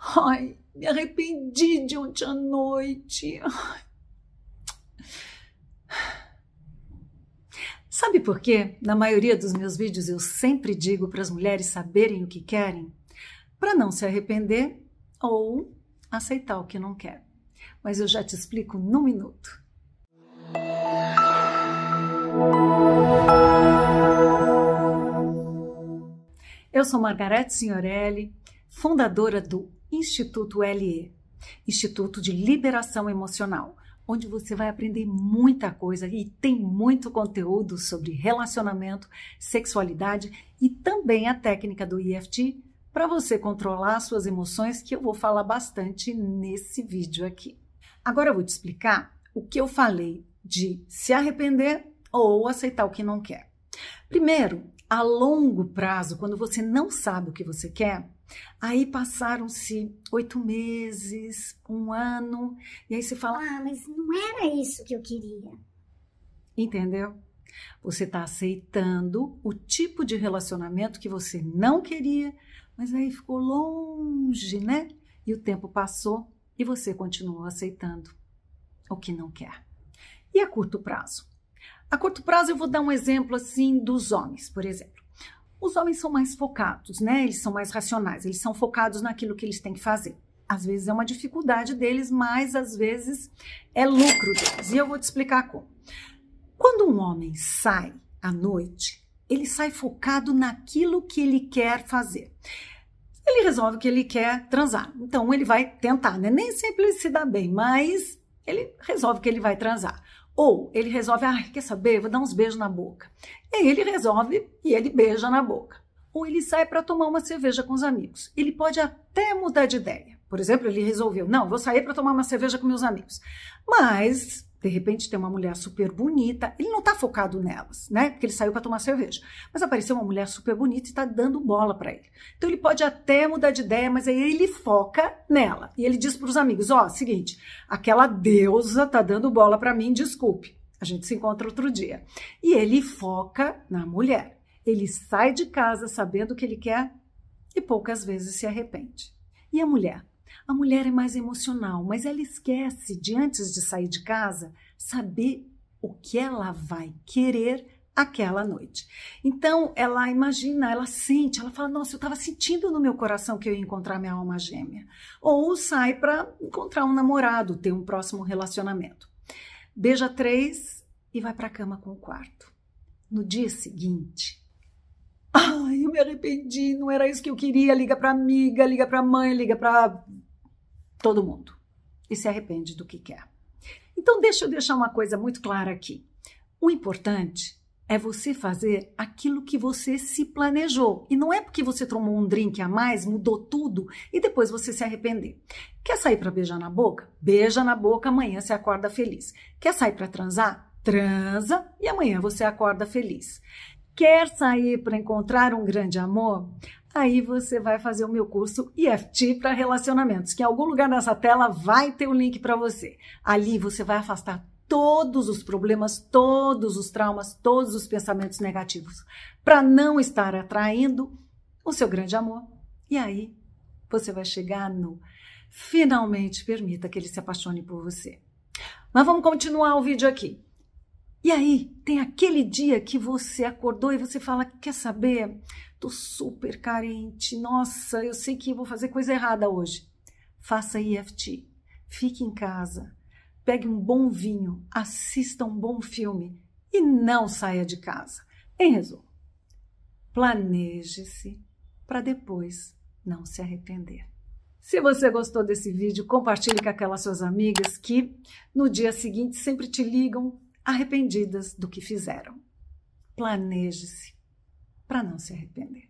Ai, me arrependi de ontem à noite. Sabe por que, na maioria dos meus vídeos, eu sempre digo para as mulheres saberem o que querem? Para não se arrepender ou aceitar o que não quer. Mas eu já te explico num minuto. Eu sou Margarete Signorelli, fundadora do Instituto LE, Instituto de Liberação Emocional, onde você vai aprender muita coisa e tem muito conteúdo sobre relacionamento, sexualidade e também a técnica do EFT para você controlar suas emoções, que eu vou falar bastante nesse vídeo aqui. Agora eu vou te explicar o que eu falei de se arrepender ou aceitar o que não quer. Primeiro, a longo prazo, quando você não sabe o que você quer, Aí passaram-se oito meses, um ano, e aí você fala: Ah, mas não era isso que eu queria. Entendeu? Você está aceitando o tipo de relacionamento que você não queria, mas aí ficou longe, né? E o tempo passou e você continuou aceitando o que não quer. E a curto prazo? A curto prazo, eu vou dar um exemplo assim dos homens, por exemplo. Os homens são mais focados, né? Eles são mais racionais, eles são focados naquilo que eles têm que fazer. Às vezes é uma dificuldade deles, mas às vezes é lucro deles. E eu vou te explicar como. Quando um homem sai à noite, ele sai focado naquilo que ele quer fazer ele resolve que ele quer transar. Então ele vai tentar, né? Nem sempre ele se dá bem, mas ele resolve que ele vai transar. Ou ele resolve, ai, ah, quer saber, vou dar uns beijos na boca. E aí ele resolve e ele beija na boca. Ou ele sai para tomar uma cerveja com os amigos. Ele pode até mudar de ideia. Por exemplo, ele resolveu, não, vou sair para tomar uma cerveja com meus amigos. Mas de repente tem uma mulher super bonita, ele não tá focado nelas, né? Porque ele saiu para tomar cerveja. Mas apareceu uma mulher super bonita e tá dando bola para ele. Então ele pode até mudar de ideia, mas aí ele foca nela. E ele diz para os amigos: "Ó, oh, seguinte, aquela deusa tá dando bola para mim, desculpe. A gente se encontra outro dia". E ele foca na mulher. Ele sai de casa sabendo o que ele quer e poucas vezes se arrepende. E a mulher a mulher é mais emocional, mas ela esquece de, antes de sair de casa, saber o que ela vai querer aquela noite. Então, ela imagina, ela sente, ela fala: Nossa, eu estava sentindo no meu coração que eu ia encontrar minha alma gêmea. Ou sai para encontrar um namorado, ter um próximo relacionamento. Beija três e vai para a cama com o quarto. No dia seguinte. Ai, eu me arrependi, não era isso que eu queria. Liga para amiga, liga para mãe, liga para todo mundo e se arrepende do que quer. Então, deixa eu deixar uma coisa muito clara aqui. O importante é você fazer aquilo que você se planejou. E não é porque você tomou um drink a mais, mudou tudo e depois você se arrepender. Quer sair para beijar na boca? Beija na boca, amanhã você acorda feliz. Quer sair para transar? Transa e amanhã você acorda feliz. Quer sair para encontrar um grande amor? aí você vai fazer o meu curso EFT para relacionamentos, que em algum lugar nessa tela vai ter o um link para você. Ali você vai afastar todos os problemas, todos os traumas, todos os pensamentos negativos, para não estar atraindo o seu grande amor. E aí você vai chegar no finalmente permita que ele se apaixone por você. Mas vamos continuar o vídeo aqui. E aí, tem aquele dia que você acordou e você fala: Quer saber? Tô super carente. Nossa, eu sei que vou fazer coisa errada hoje. Faça EFT. Fique em casa. Pegue um bom vinho. Assista um bom filme. E não saia de casa. Em resumo, planeje-se para depois não se arrepender. Se você gostou desse vídeo, compartilhe com aquelas suas amigas que no dia seguinte sempre te ligam arrependidas do que fizeram. Planeje-se para não se arrepender.